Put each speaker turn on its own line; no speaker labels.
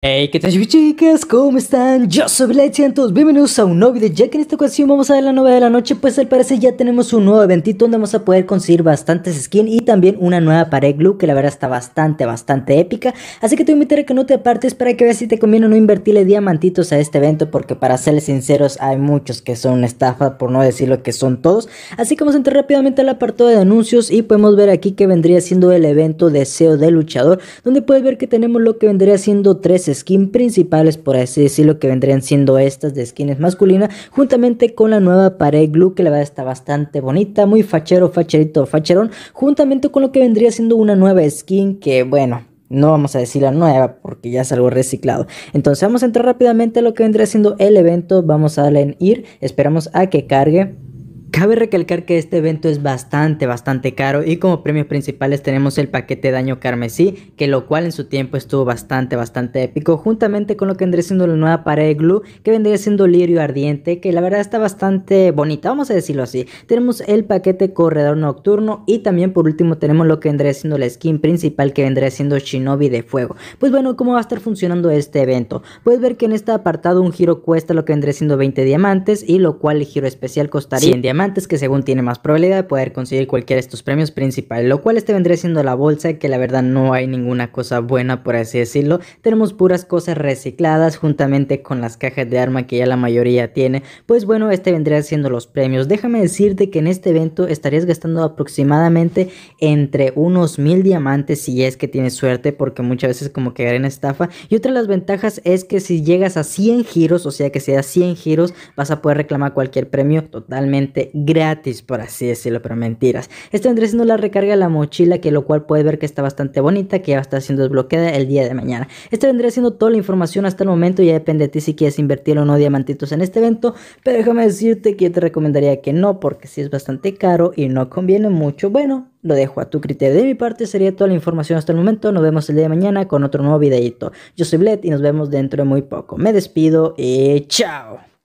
Hey, ¿qué tal chicas? ¿Cómo están? Yo soy blade todos bienvenidos a un nuevo video, ya que en esta ocasión vamos a ver la nueva de la noche, pues al parecer ya tenemos un nuevo eventito donde vamos a poder conseguir bastantes skins y también una nueva pared glue que la verdad está bastante, bastante épica, así que te invitaré a que no te apartes para que veas si te conviene o no invertirle diamantitos a este evento, porque para serles sinceros hay muchos que son estafa, por no decir lo que son todos, así que vamos a entrar rápidamente al apartado de anuncios y podemos ver aquí que vendría siendo el evento deseo del luchador, donde puedes ver que tenemos lo que vendría siendo 13 skin principales, por así decirlo, que vendrían siendo estas de skins masculinas, juntamente con la nueva pared glue, que la verdad está bastante bonita, muy fachero, facherito, facherón, juntamente con lo que vendría siendo una nueva skin que, bueno, no vamos a decir la nueva porque ya es algo reciclado. Entonces vamos a entrar rápidamente a lo que vendría siendo el evento. Vamos a darle en ir. Esperamos a que cargue. Cabe recalcar que este evento es bastante, bastante caro y como premios principales tenemos el paquete daño carmesí, que lo cual en su tiempo estuvo bastante, bastante épico, juntamente con lo que vendría siendo la nueva pared glue, que vendría siendo lirio ardiente, que la verdad está bastante bonita, vamos a decirlo así. Tenemos el paquete corredor nocturno y también por último tenemos lo que vendría siendo la skin principal, que vendría siendo shinobi de fuego. Pues bueno, ¿cómo va a estar funcionando este evento? Puedes ver que en este apartado un giro cuesta lo que vendría siendo 20 diamantes y lo cual el giro especial costaría 100 diamantes antes que según tiene más probabilidad de poder conseguir cualquiera de estos premios principales, lo cual este vendría siendo la bolsa que la verdad no hay ninguna cosa buena por así decirlo, tenemos puras cosas recicladas juntamente con las cajas de arma que ya la mayoría tiene, pues bueno este vendría siendo los premios, déjame decirte que en este evento estarías gastando aproximadamente entre unos mil diamantes si es que tienes suerte porque muchas veces como que en estafa y otra de las ventajas es que si llegas a 100 giros, o sea que sea 100 giros vas a poder reclamar cualquier premio totalmente gratis, por así decirlo, pero mentiras. Esto vendría siendo la recarga de la mochila, que lo cual puede ver que está bastante bonita, que ya está siendo desbloqueada el día de mañana. Esto vendría siendo toda la información hasta el momento, ya depende de ti si quieres invertir o no diamantitos en este evento, pero déjame decirte que yo te recomendaría que no, porque si es bastante caro y no conviene mucho, bueno, lo dejo a tu criterio. De mi parte sería toda la información hasta el momento. Nos vemos el día de mañana con otro nuevo videito. Yo soy Bled y nos vemos dentro de muy poco. Me despido y chao.